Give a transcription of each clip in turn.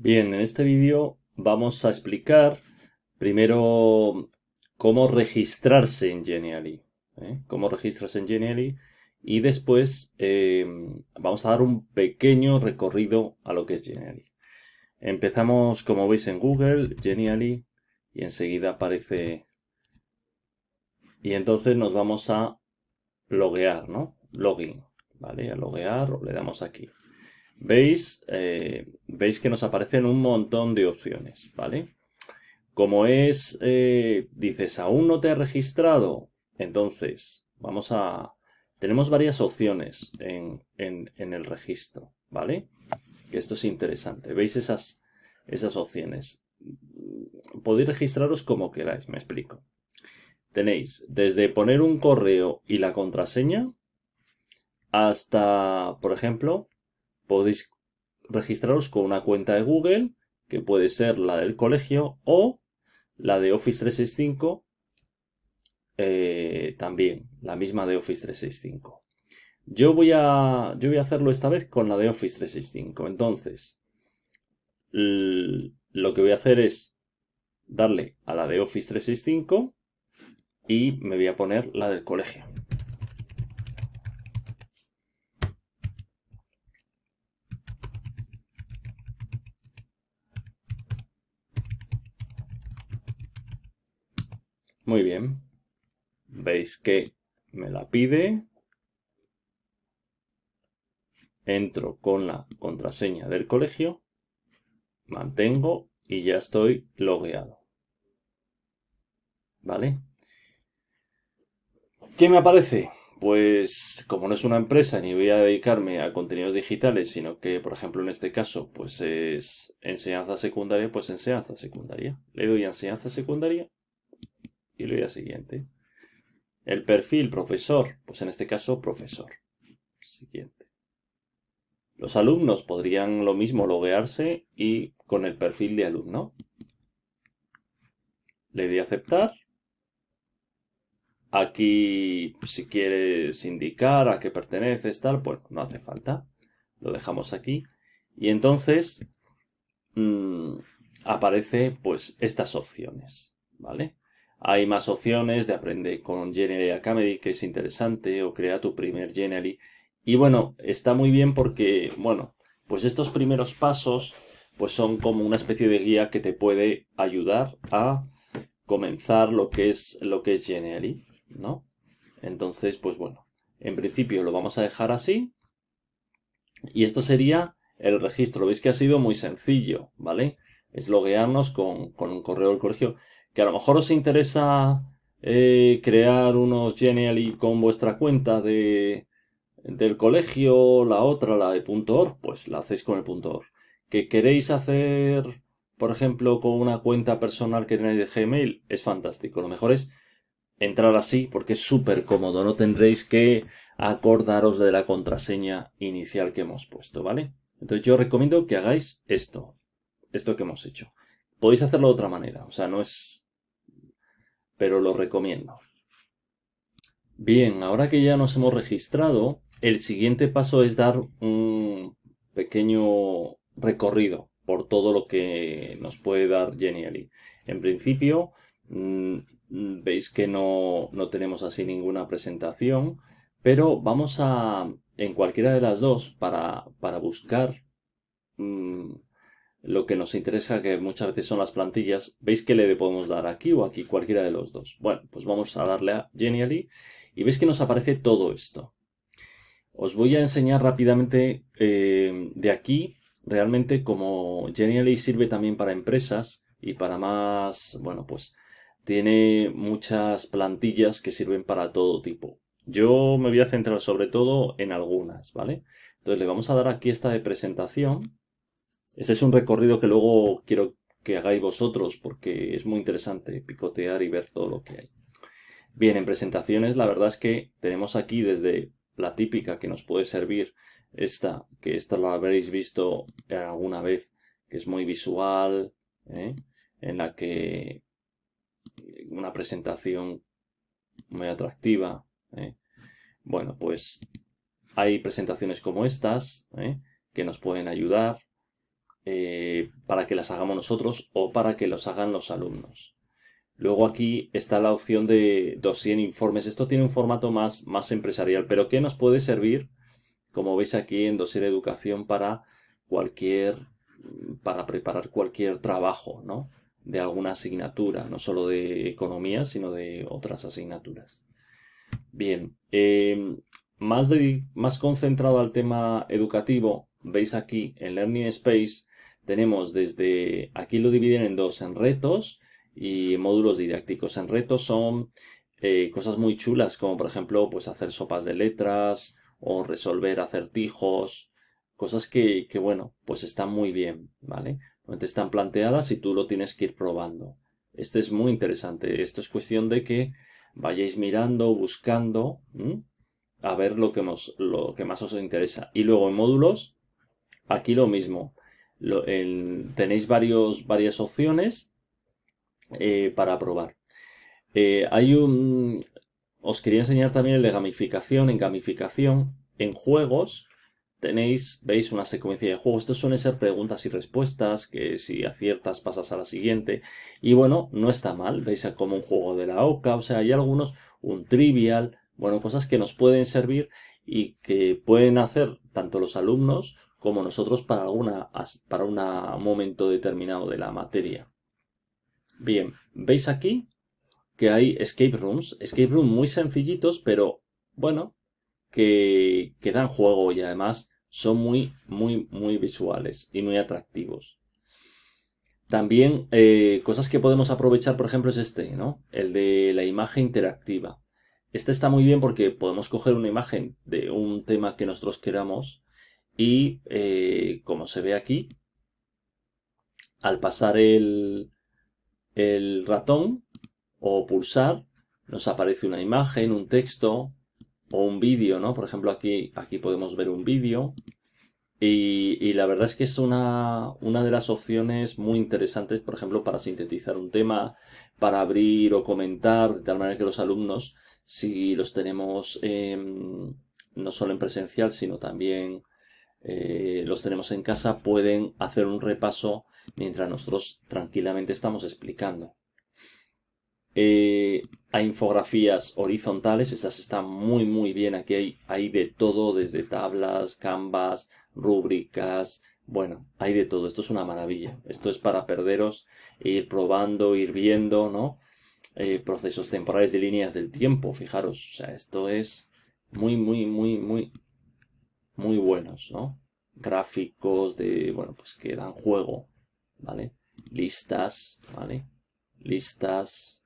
Bien, en este vídeo vamos a explicar primero cómo registrarse en Genially, ¿eh? cómo registrarse en Genially y después eh, vamos a dar un pequeño recorrido a lo que es Genially. Empezamos, como veis, en Google, Genially, y enseguida aparece... Y entonces nos vamos a loguear, ¿no? Login, ¿vale? A loguear, le damos aquí veis, eh, veis que nos aparecen un montón de opciones, ¿vale? Como es, eh, dices, aún no te he registrado, entonces vamos a... Tenemos varias opciones en, el registro, ¿vale? Que esto es interesante. ¿Veis esas, esas opciones? Podéis registraros como queráis, me explico. Tenéis desde poner un correo y la contraseña hasta, por ejemplo, podéis registraros con una cuenta de Google, que puede ser la del colegio o la de Office 365, eh, también la misma de Office 365. Yo voy, a, yo voy a hacerlo esta vez con la de Office 365. Entonces, lo que voy a hacer es darle a la de Office 365 y me voy a poner la del colegio. Muy bien. Veis que me la pide. Entro con la contraseña del colegio. Mantengo y ya estoy logueado. ¿Vale? ¿Qué me aparece? Pues como no es una empresa ni voy a dedicarme a contenidos digitales, sino que, por ejemplo, en este caso, pues es enseñanza secundaria, pues enseñanza secundaria. Le doy enseñanza secundaria y doy a siguiente. El perfil profesor, pues en este caso profesor. Siguiente. Los alumnos podrían lo mismo loguearse y con el perfil de alumno. Le di a aceptar. Aquí, si quieres indicar a qué perteneces, tal, pues no hace falta. Lo dejamos aquí. Y entonces aparecen mm, aparece pues estas opciones, ¿vale? Hay más opciones de aprender con General Academy, que es interesante, o Crea tu primer Genially. Y bueno, está muy bien porque, bueno, pues estos primeros pasos pues son como una especie de guía que te puede ayudar a comenzar lo que es lo que es ¿no? Entonces, pues bueno, en principio lo vamos a dejar así. Y esto sería el registro. Veis que ha sido muy sencillo, ¿vale? Es loguearnos con, con un correo del colegio que a lo mejor os interesa eh, crear unos y con vuestra cuenta de, del colegio, la otra, la de .org, pues la hacéis con el .org. Que queréis hacer, por ejemplo, con una cuenta personal que tenéis de Gmail, es fantástico. Lo mejor es entrar así porque es súper cómodo. No tendréis que acordaros de la contraseña inicial que hemos puesto, ¿vale? Entonces yo recomiendo que hagáis esto, esto que hemos hecho. Podéis hacerlo de otra manera, o sea, no es... Pero lo recomiendo. Bien, ahora que ya nos hemos registrado, el siguiente paso es dar un pequeño recorrido por todo lo que nos puede dar Genially. En principio, mm, veis que no, no tenemos así ninguna presentación, pero vamos a, en cualquiera de las dos, para, para buscar mm, lo que nos interesa, que muchas veces son las plantillas, veis que le podemos dar aquí o aquí, cualquiera de los dos. Bueno, pues vamos a darle a Genially y veis que nos aparece todo esto. Os voy a enseñar rápidamente eh, de aquí, realmente como Genially sirve también para empresas y para más, bueno, pues tiene muchas plantillas que sirven para todo tipo. Yo me voy a centrar sobre todo en algunas, ¿vale? Entonces le vamos a dar aquí esta de presentación este es un recorrido que luego quiero que hagáis vosotros porque es muy interesante picotear y ver todo lo que hay. Bien, en presentaciones la verdad es que tenemos aquí desde la típica que nos puede servir, esta, que esta la habréis visto eh, alguna vez, que es muy visual, ¿eh? en la que una presentación muy atractiva. ¿eh? Bueno, pues hay presentaciones como estas que nos pueden ayudar. Eh, para que las hagamos nosotros o para que los hagan los alumnos. Luego aquí está la opción de dossier informes. Esto tiene un formato más, empresarial, pero que nos puede servir, como veis aquí en dossier educación, para cualquier para preparar cualquier trabajo, ¿no? De alguna asignatura, no solo de economía, sino de otras asignaturas. Bien, em, más, más concentrado al tema educativo, veis aquí en Learning Space tenemos desde, aquí lo dividen en dos, en retos y módulos didácticos. En retos son eh, cosas muy chulas como por ejemplo pues hacer sopas de letras o resolver acertijos, cosas que, que bueno, pues están muy bien, ¿vale? Te están planteadas y tú lo tienes que ir probando. Este es muy interesante. Esto es cuestión de que vayáis mirando, buscando, a ver lo que, lo que más os interesa. Y luego en módulos, aquí lo mismo tenéis varias opciones eh, para probar. Eh, hay un. Os quería enseñar también el de gamificación. En gamificación, en juegos, tenéis, veis, una secuencia de juegos. Esto suelen ser preguntas y respuestas, que si aciertas pasas a la siguiente. Y bueno, no está mal. Veis como un juego de la OCA, o sea, hay algunos, un trivial, bueno, cosas que nos pueden servir y que pueden hacer tanto los alumnos como nosotros para para un momento determinado de la materia. Bien, veis aquí que hay escape rooms, escape rooms muy sencillitos, pero bueno, que, dan juego y además son muy, muy, muy visuales y muy atractivos. También eh, cosas que podemos aprovechar, por ejemplo, es este, ¿no? El de la imagen interactiva. Este está muy bien porque podemos coger una imagen de un tema que nosotros queramos y eh, como se ve aquí, al pasar el, ratón o pulsar, nos aparece una imagen, un texto o un vídeo, ¿no? Por ejemplo, aquí, aquí podemos ver un vídeo. Y, la verdad es que es una, de las opciones muy interesantes, por ejemplo, para sintetizar un tema, para abrir o comentar, de tal manera que los alumnos, si los tenemos em, no solo en presencial, sino también eh, los tenemos en casa, pueden hacer un repaso mientras nosotros tranquilamente estamos explicando. Eh, hay infografías horizontales, estas están muy muy bien, aquí hay, de todo, desde tablas, canvas, rúbricas, bueno, hay de todo, esto es una maravilla, esto es para perderos, ir probando, ir viendo, ¿no? Eh, procesos temporales de líneas del tiempo, fijaros, o sea, esto es muy muy muy muy muy buenos, ¿no? Gráficos de, bueno, pues que dan juego, ¿vale? Listas, ¿vale? Listas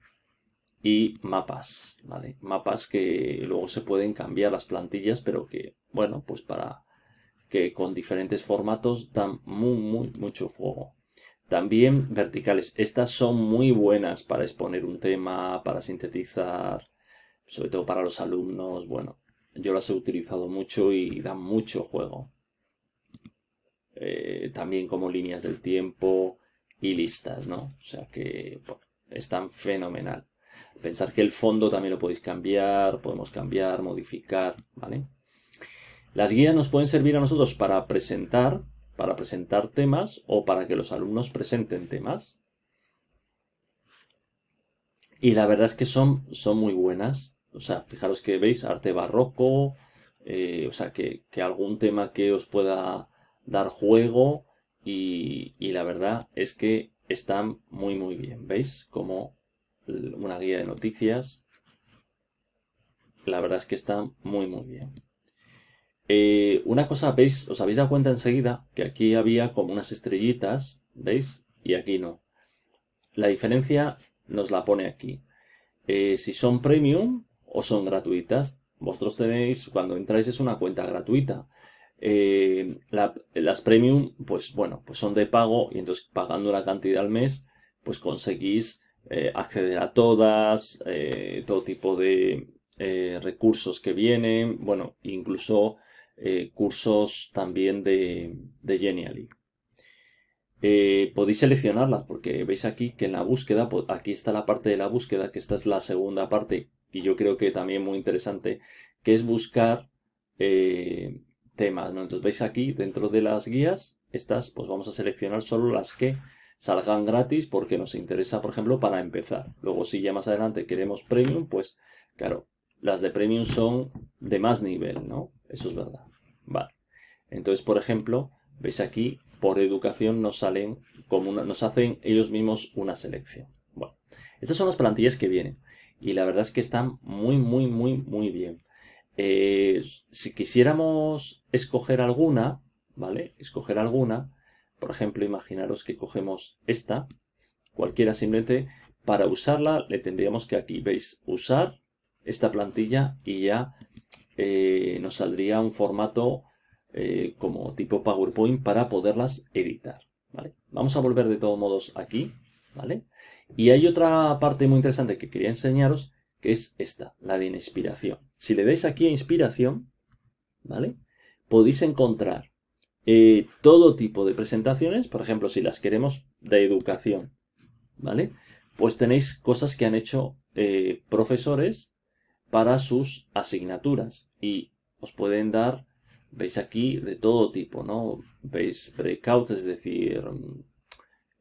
y mapas, ¿vale? Mapas que luego se pueden cambiar las plantillas, pero que, bueno, pues para que con diferentes formatos dan muy, muy, mucho juego. También verticales. Estas son muy buenas para exponer un tema, para sintetizar, sobre todo para los alumnos, bueno, yo las he utilizado mucho y dan mucho juego. Eh, también como líneas del tiempo y listas, ¿no? O sea que pues, están fenomenal. Pensar que el fondo también lo podéis cambiar, podemos cambiar, modificar, ¿vale? Las guías nos pueden servir a nosotros para presentar, para presentar temas o para que los alumnos presenten temas. Y la verdad es que son, son muy buenas o sea, fijaros que veis arte barroco, eh, o sea, que, algún tema que os pueda dar juego y, la verdad es que están muy muy bien, ¿veis? Como una guía de noticias, la verdad es que están muy muy bien. Eh, una cosa, ¿veis? Os habéis dado cuenta enseguida que aquí había como unas estrellitas, ¿veis? Y aquí no. La diferencia nos la pone aquí. Eh, si son premium, o son gratuitas. Vosotros tenéis, cuando entráis es una cuenta gratuita. Eh, las premium, pues bueno, pues son de pago y entonces pagando una cantidad al mes, pues conseguís eh, acceder a todas, eh, todo tipo de recursos que vienen, bueno, incluso cursos también de, de Genially. podéis seleccionarlas porque veis aquí que en la búsqueda, aquí está la parte de la búsqueda, que esta es la segunda parte y yo creo que también muy interesante, que es buscar eh, temas, ¿no? Entonces veis aquí, dentro de las guías, estas, pues vamos a seleccionar solo las que salgan gratis porque nos interesa, por ejemplo, para empezar. Luego, si ya más adelante queremos premium, pues claro, las de premium son de más nivel, ¿no? Eso es verdad. Vale. Entonces, por ejemplo, veis aquí, por educación nos salen como nos hacen ellos mismos una selección. Estas son las plantillas que vienen y la verdad es que están muy, muy, muy, muy bien. Eh, si quisiéramos escoger alguna, ¿vale? Escoger alguna, por ejemplo, imaginaros que cogemos esta, cualquiera simplemente, para usarla le tendríamos que aquí, veis, usar esta plantilla y ya eh, nos saldría un formato eh, como tipo PowerPoint para poderlas editar. ¿vale? Vamos a volver de todos modos aquí ¿vale? Y hay otra parte muy interesante que quería enseñaros, que es esta, la de inspiración. Si le dais aquí a inspiración, ¿vale? Podéis encontrar eh, todo tipo de presentaciones, por ejemplo, si las queremos de educación, ¿vale? Pues tenéis cosas que han hecho eh, profesores para sus asignaturas y os pueden dar, veis aquí, de todo tipo, ¿no? Veis breakouts, es decir,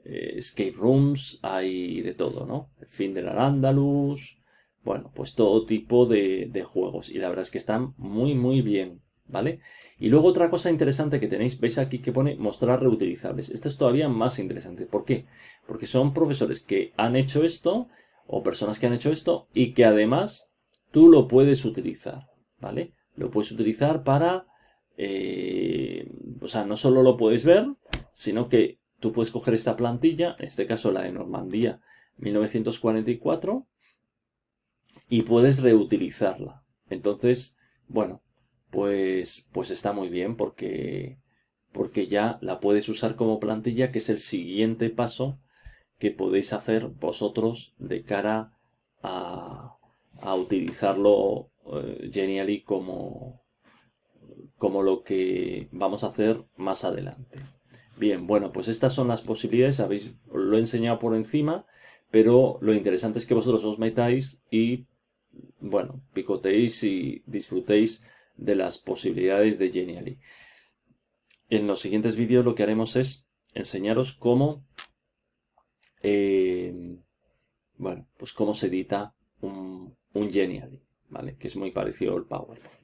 eh, escape rooms, hay de todo, ¿no? El fin del la bueno, pues todo tipo de, juegos. Y la verdad es que están muy, muy bien, ¿vale? Y luego otra cosa interesante que tenéis, veis aquí que pone mostrar reutilizables. Esto es todavía más interesante. ¿Por qué? Porque son profesores que han hecho esto o personas que han hecho esto y que además tú lo puedes utilizar, ¿vale? Lo puedes utilizar para... Eh, o sea, no solo lo puedes ver, sino que Tú puedes coger esta plantilla, en este caso la de Normandía 1944, y puedes reutilizarla. Entonces, bueno, pues, pues está muy bien porque, porque ya la puedes usar como plantilla, que es el siguiente paso que podéis hacer vosotros de cara a, utilizarlo eh, Genially como, como lo que vamos a hacer más adelante. Bien, bueno, pues estas son las posibilidades, habéis, lo he enseñado por encima, pero lo interesante es que vosotros os metáis y, bueno, picoteéis y disfrutéis de las posibilidades de Genially. En los siguientes vídeos lo que haremos es enseñaros cómo, eh, bueno, pues cómo se edita un, un Genially, ¿vale? Que es muy parecido al PowerPoint.